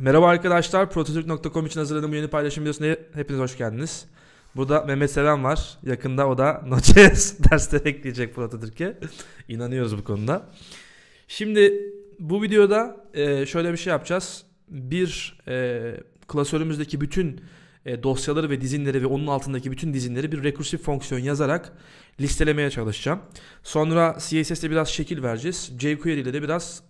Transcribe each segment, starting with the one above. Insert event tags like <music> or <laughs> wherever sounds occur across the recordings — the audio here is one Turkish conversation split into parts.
Merhaba arkadaşlar, prototürk.com için hazırladığım bu yeni paylaşım videosuna hepiniz hoş geldiniz. Burada Mehmet Seven var. Yakında o da Node.js <laughs> dersleri ekleyecek Prototürk'e. İnanıyoruz bu konuda. Şimdi bu videoda e, şöyle bir şey yapacağız. Bir e, klasörümüzdeki bütün e, dosyaları ve dizinleri ve onun altındaki bütün dizinleri bir rekursif fonksiyon yazarak listelemeye çalışacağım. Sonra CSS'de biraz şekil vereceğiz. jQuery ile de biraz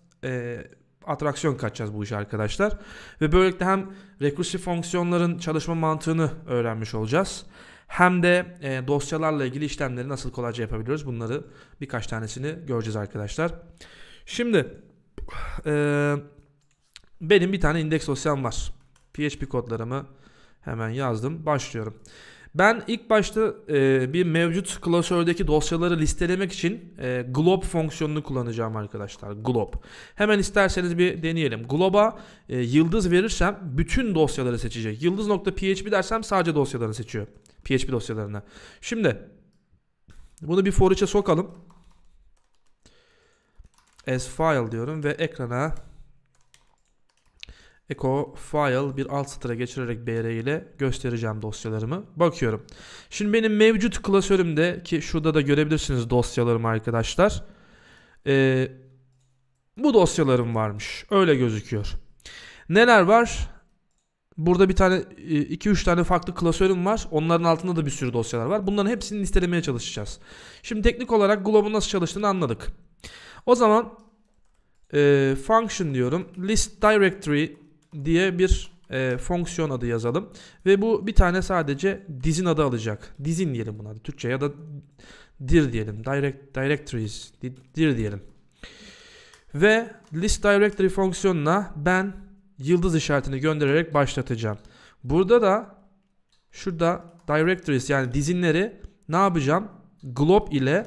atraksiyon kaçacağız bu işe arkadaşlar. Ve böylelikle hem rekursif fonksiyonların çalışma mantığını öğrenmiş olacağız. Hem de e, dosyalarla ilgili işlemleri nasıl kolayca yapabiliyoruz bunları birkaç tanesini göreceğiz arkadaşlar. Şimdi e, benim bir tane indeks dosyam var. PHP kodlarımı hemen yazdım. Başlıyorum. Ben ilk başta e, bir mevcut klasördeki dosyaları listelemek için e, glob fonksiyonunu kullanacağım arkadaşlar. Glob. Hemen isterseniz bir deneyelim. Globa e, yıldız verirsem bütün dosyaları seçecek. Yıldız.php dersem sadece dosyalarını seçiyor. PHP dosyalarını. Şimdi bunu bir for içe sokalım. As file diyorum ve ekrana echo file bir alt satıra geçirerek br ile göstereceğim dosyalarımı. Bakıyorum. Şimdi benim mevcut klasörümde ki şurada da görebilirsiniz dosyalarımı arkadaşlar. Ee, bu dosyalarım varmış. Öyle gözüküyor. Neler var? Burada bir tane 2-3 e, tane farklı klasörüm var. Onların altında da bir sürü dosyalar var. Bunların hepsini listelemeye çalışacağız. Şimdi teknik olarak globun nasıl çalıştığını anladık. O zaman e, function diyorum. List directory diye bir e, fonksiyon adı yazalım. Ve bu bir tane sadece dizin adı alacak. Dizin diyelim buna Türkçe ya da dir diyelim. Direct, directories dir diyelim. Ve list directory fonksiyonuna ben yıldız işaretini göndererek başlatacağım. Burada da şurada directories yani dizinleri ne yapacağım? Glob ile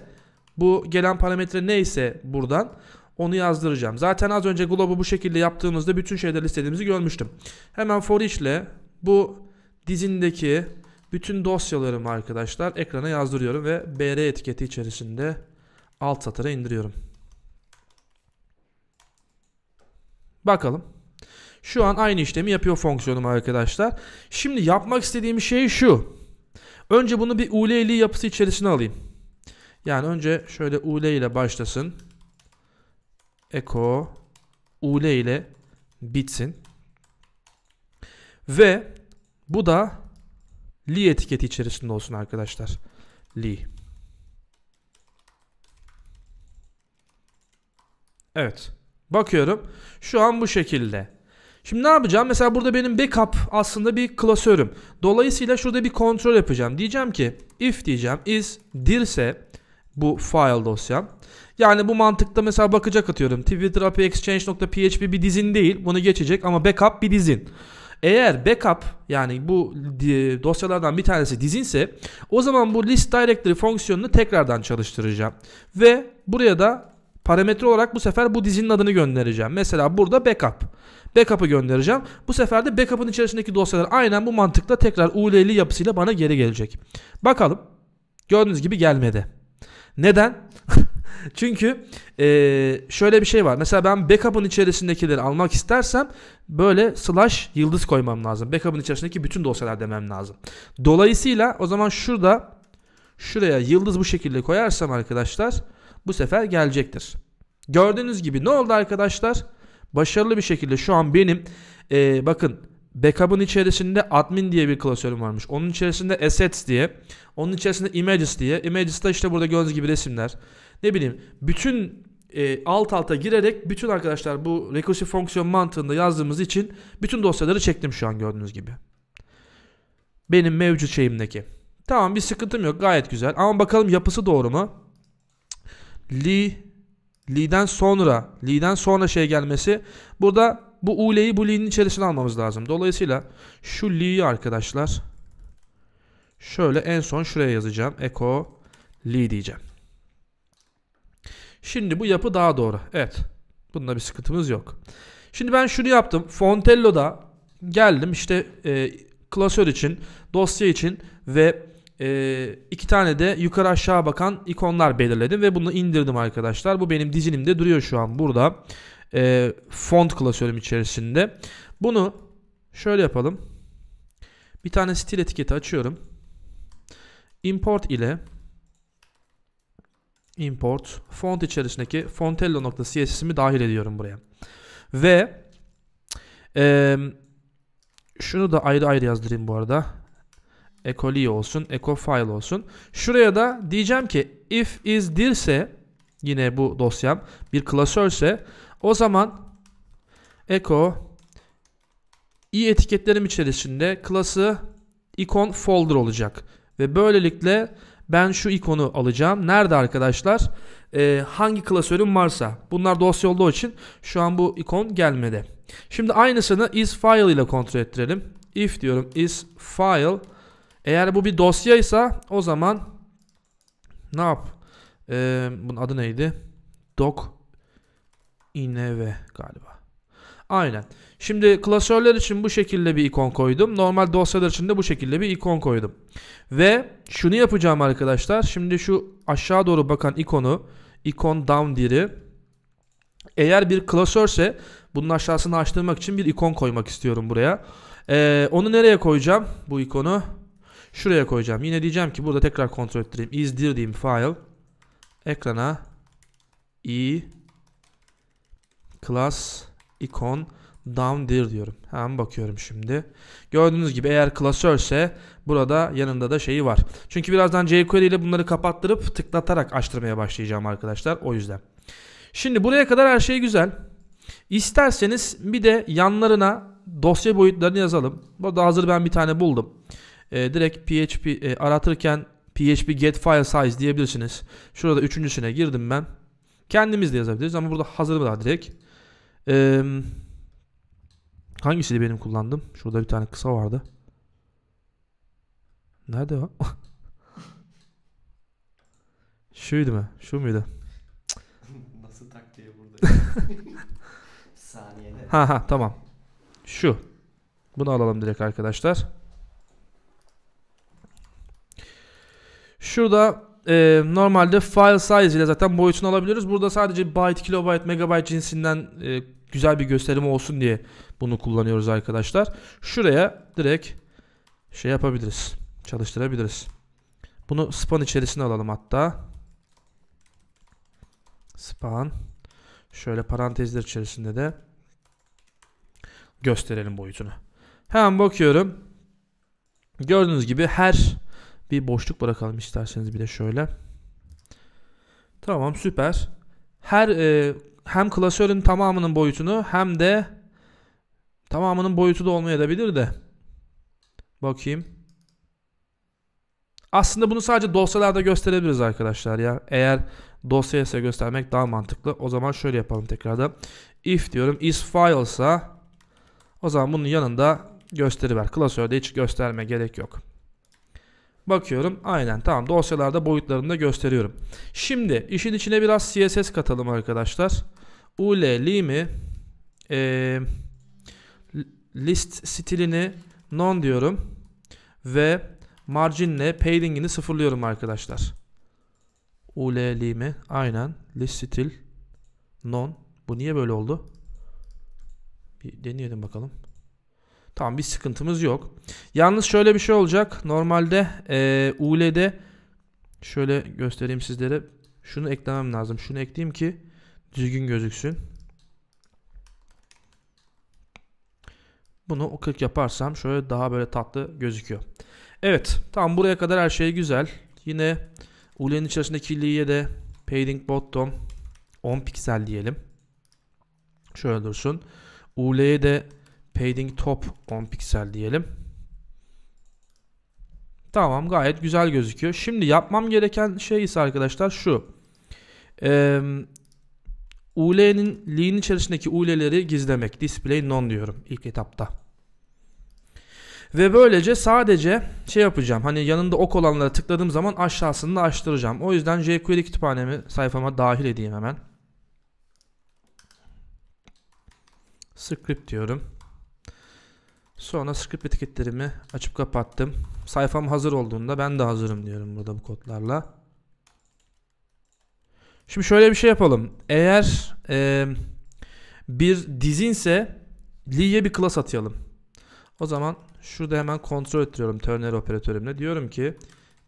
bu gelen parametre neyse buradan onu yazdıracağım. Zaten az önce globu bu şekilde yaptığımızda bütün şeyleri listediğimizi görmüştüm. Hemen for each ile bu dizindeki bütün dosyalarımı arkadaşlar ekrana yazdırıyorum ve br etiketi içerisinde alt satıra indiriyorum. Bakalım. Şu an aynı işlemi yapıyor fonksiyonum arkadaşlar. Şimdi yapmak istediğim şey şu. Önce bunu bir ule yapısı içerisine alayım. Yani önce şöyle ule ile başlasın echo Ule ile bitsin. Ve bu da li etiketi içerisinde olsun arkadaşlar. Li. Evet. Bakıyorum. Şu an bu şekilde. Şimdi ne yapacağım? Mesela burada benim backup aslında bir klasörüm. Dolayısıyla şurada bir kontrol yapacağım. Diyeceğim ki if diyeceğim is dirse bu file dosyam. Yani bu mantıkta mesela bakacak atıyorum. Twitter API Exchange.php bir dizin değil. Bunu geçecek ama backup bir dizin. Eğer backup yani bu dosyalardan bir tanesi dizinse o zaman bu list directory fonksiyonunu tekrardan çalıştıracağım. Ve buraya da parametre olarak bu sefer bu dizinin adını göndereceğim. Mesela burada backup. Backup'ı göndereceğim. Bu sefer de backup'ın içerisindeki dosyalar aynen bu mantıkla tekrar UL'li yapısıyla bana geri gelecek. Bakalım. Gördüğünüz gibi gelmedi. Neden? <laughs> Çünkü e, şöyle bir şey var. Mesela ben backup'ın içerisindekileri almak istersem böyle slash yıldız koymam lazım. Backup'ın içerisindeki bütün dosyalar demem lazım. Dolayısıyla o zaman şurada şuraya yıldız bu şekilde koyarsam arkadaşlar bu sefer gelecektir. Gördüğünüz gibi ne oldu arkadaşlar? Başarılı bir şekilde şu an benim e, bakın Backup'ın içerisinde admin diye bir klasörüm varmış. Onun içerisinde assets diye. Onun içerisinde images diye. Images'ta işte burada gördüğünüz gibi resimler. Ne bileyim bütün e, alt alta girerek bütün arkadaşlar bu rekursif fonksiyon mantığında yazdığımız için bütün dosyaları çektim şu an gördüğünüz gibi. Benim mevcut şeyimdeki. Tamam bir sıkıntım yok gayet güzel. Ama bakalım yapısı doğru mu? Li Li'den sonra Li'den sonra şey gelmesi. Burada bu uleyi bu li'nin içerisine almamız lazım. Dolayısıyla şu li'yi arkadaşlar şöyle en son şuraya yazacağım. Echo li diyeceğim. Şimdi bu yapı daha doğru. Evet. Bunda bir sıkıntımız yok. Şimdi ben şunu yaptım. Fontello'da geldim işte e, klasör için, dosya için ve e, iki tane de yukarı aşağı bakan ikonlar belirledim ve bunu indirdim arkadaşlar. Bu benim dizinimde duruyor şu an burada e, font klasörüm içerisinde. Bunu şöyle yapalım. Bir tane stil etiketi açıyorum. Import ile import font içerisindeki fontello.css'imi dahil ediyorum buraya. Ve e, şunu da ayrı ayrı yazdırayım bu arada. Ecoli olsun, eco file olsun. Şuraya da diyeceğim ki if is dirse yine bu dosyam bir klasörse o zaman echo i etiketlerim içerisinde klası ikon folder olacak. Ve böylelikle ben şu ikonu alacağım. Nerede arkadaşlar? Ee, hangi klasörüm varsa. Bunlar dosya olduğu için şu an bu ikon gelmedi. Şimdi aynısını is file ile kontrol ettirelim. If diyorum is file. Eğer bu bir dosyaysa o zaman ne yap? Ee, bunun adı neydi? Doc ineve galiba. Aynen. Şimdi klasörler için bu şekilde bir ikon koydum. Normal dosyalar için de bu şekilde bir ikon koydum. Ve şunu yapacağım arkadaşlar. Şimdi şu aşağı doğru bakan ikonu, ikon down diri. Eğer bir klasörse bunun aşağısını açtırmak için bir ikon koymak istiyorum buraya. Ee, onu nereye koyacağım bu ikonu? Şuraya koyacağım. Yine diyeceğim ki burada tekrar kontrol ettireyim. Is dir diyeyim file. Ekrana i class icon downdir diyorum. Hemen bakıyorum şimdi. Gördüğünüz gibi eğer klasörse burada yanında da şeyi var. Çünkü birazdan jQuery ile bunları kapattırıp tıklatarak açtırmaya başlayacağım arkadaşlar. O yüzden. Şimdi buraya kadar her şey güzel. İsterseniz bir de yanlarına dosya boyutlarını yazalım. Burada hazır ben bir tane buldum. Ee, direkt PHP e, aratırken PHP get file size diyebilirsiniz. Şurada üçüncüsüne girdim ben. Kendimiz de yazabiliriz ama burada hazır var direkt. Ee, de benim kullandım? Şurada bir tane kısa vardı. Nerede o? <laughs> Şuydu mu? Şu muydu? <laughs> Nasıl taktiği burada? <laughs> Saniyede. Ha ha tamam. Şu. Bunu alalım direkt arkadaşlar. Şurada e, normalde file size ile zaten boyutunu alabiliyoruz. Burada sadece byte, kilobyte, megabyte cinsinden e, güzel bir gösterim olsun diye bunu kullanıyoruz arkadaşlar. Şuraya direkt şey yapabiliriz. Çalıştırabiliriz. Bunu span içerisine alalım hatta. Span. Şöyle parantezler içerisinde de gösterelim boyutunu. Hemen bakıyorum. Gördüğünüz gibi her bir boşluk bırakalım isterseniz bir de şöyle. Tamam süper. Her e, hem klasörün tamamının boyutunu hem de tamamının boyutu da olmayabilir de. Bakayım. Aslında bunu sadece dosyalarda gösterebiliriz arkadaşlar ya. Eğer dosyaya ise göstermek daha mantıklı. O zaman şöyle yapalım tekrardan. If diyorum is filesa o zaman bunun yanında gösteriver. Klasörde hiç gösterme gerek yok. Bakıyorum aynen tamam dosyalarda boyutlarını da gösteriyorum. Şimdi işin içine biraz CSS katalım arkadaşlar. Ule limi e, ee, list stilini non diyorum. Ve marginle paddingini sıfırlıyorum arkadaşlar. Ule mi aynen list stil non. Bu niye böyle oldu? Bir deneyelim bakalım. Tamam bir sıkıntımız yok. Yalnız şöyle bir şey olacak. Normalde e, UL'de şöyle göstereyim sizlere. Şunu eklemem lazım. Şunu ekleyeyim ki düzgün gözüksün. Bunu 40 yaparsam şöyle daha böyle tatlı gözüküyor. Evet tamam buraya kadar her şey güzel. Yine UL'nin içerisinde kirliye de padding bottom 10 piksel diyelim. Şöyle dursun. Uleye de Padding top 10 piksel diyelim. Tamam gayet güzel gözüküyor. Şimdi yapmam gereken şey ise arkadaşlar şu. Ee, UL'nin lean içerisindeki UL'leri gizlemek. Display non diyorum ilk etapta. Ve böylece sadece şey yapacağım. Hani yanında ok olanlara tıkladığım zaman aşağısını da açtıracağım. O yüzden jQuery kütüphanemi sayfama dahil edeyim hemen. Script diyorum. Sonra script etiketlerimi açıp kapattım. Sayfam hazır olduğunda ben de hazırım diyorum burada bu kodlarla. Şimdi şöyle bir şey yapalım. Eğer e, bir dizinse li'ye bir class atayalım. O zaman şurada hemen kontrol ettiriyorum ternary operatörümle. Diyorum ki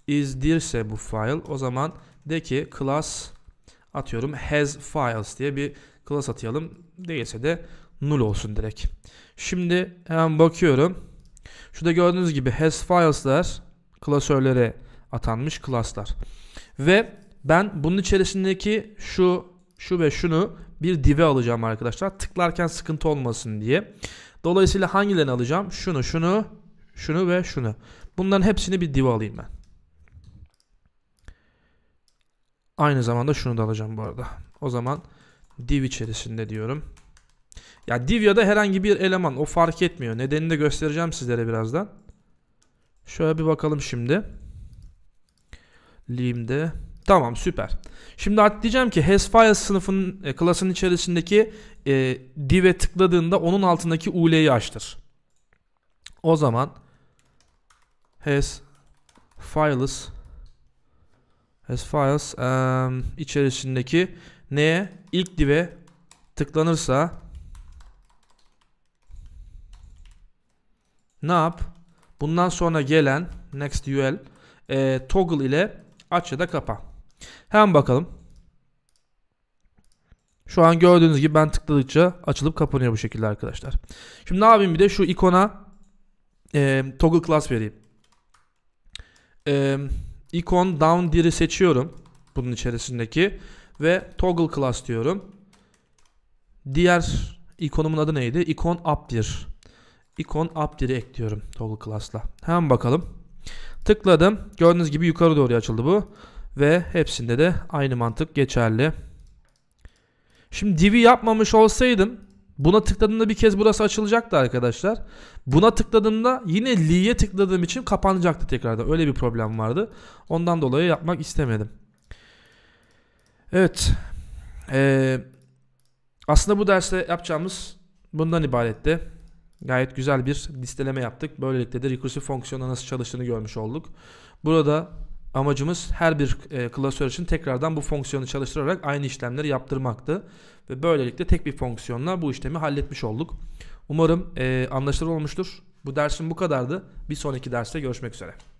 isdirse bu file o zaman de ki class atıyorum has files diye bir class atayalım. Değilse de null olsun direkt. Şimdi hemen bakıyorum. Şurada gördüğünüz gibi has files'lar klasörlere atanmış klaslar. Ve ben bunun içerisindeki şu şu ve şunu bir div'e alacağım arkadaşlar. Tıklarken sıkıntı olmasın diye. Dolayısıyla hangilerini alacağım? Şunu, şunu, şunu ve şunu. Bunların hepsini bir div'e alayım ben. Aynı zamanda şunu da alacağım bu arada. O zaman div içerisinde diyorum. Ya div ya da herhangi bir eleman o fark etmiyor. Nedenini de göstereceğim sizlere birazdan. Şöyle bir bakalım şimdi. Lim'de. Tamam süper. Şimdi artık diyeceğim ki hasFiles sınıfının e, klasının içerisindeki e, div'e tıkladığında onun altındaki ul'yi açtır. O zaman hasFiles hasFiles um, içerisindeki neye ilk div'e tıklanırsa ne yap? Bundan sonra gelen next UL e, toggle ile aç ya da kapa. Hemen bakalım. Şu an gördüğünüz gibi ben tıkladıkça açılıp kapanıyor bu şekilde arkadaşlar. Şimdi ne yapayım bir de şu ikona e, toggle class vereyim. E, ikon down dir'i seçiyorum bunun içerisindeki ve toggle class diyorum. Diğer ikonumun adı neydi? İkon up dir ikon update ekliyorum toggle class'la. Hemen bakalım. Tıkladım. Gördüğünüz gibi yukarı doğru açıldı bu. Ve hepsinde de aynı mantık geçerli. Şimdi divi yapmamış olsaydım buna tıkladığımda bir kez burası açılacaktı arkadaşlar. Buna tıkladığımda yine li'ye tıkladığım için kapanacaktı tekrarda Öyle bir problem vardı. Ondan dolayı yapmak istemedim. Evet. Ee, aslında bu derste yapacağımız bundan ibaretti gayet güzel bir listeleme yaptık. Böylelikle de rekursif fonksiyonla nasıl çalıştığını görmüş olduk. Burada amacımız her bir e, klasör için tekrardan bu fonksiyonu çalıştırarak aynı işlemleri yaptırmaktı. Ve böylelikle tek bir fonksiyonla bu işlemi halletmiş olduk. Umarım e, anlaşılır olmuştur. Bu dersim bu kadardı. Bir sonraki derste görüşmek üzere.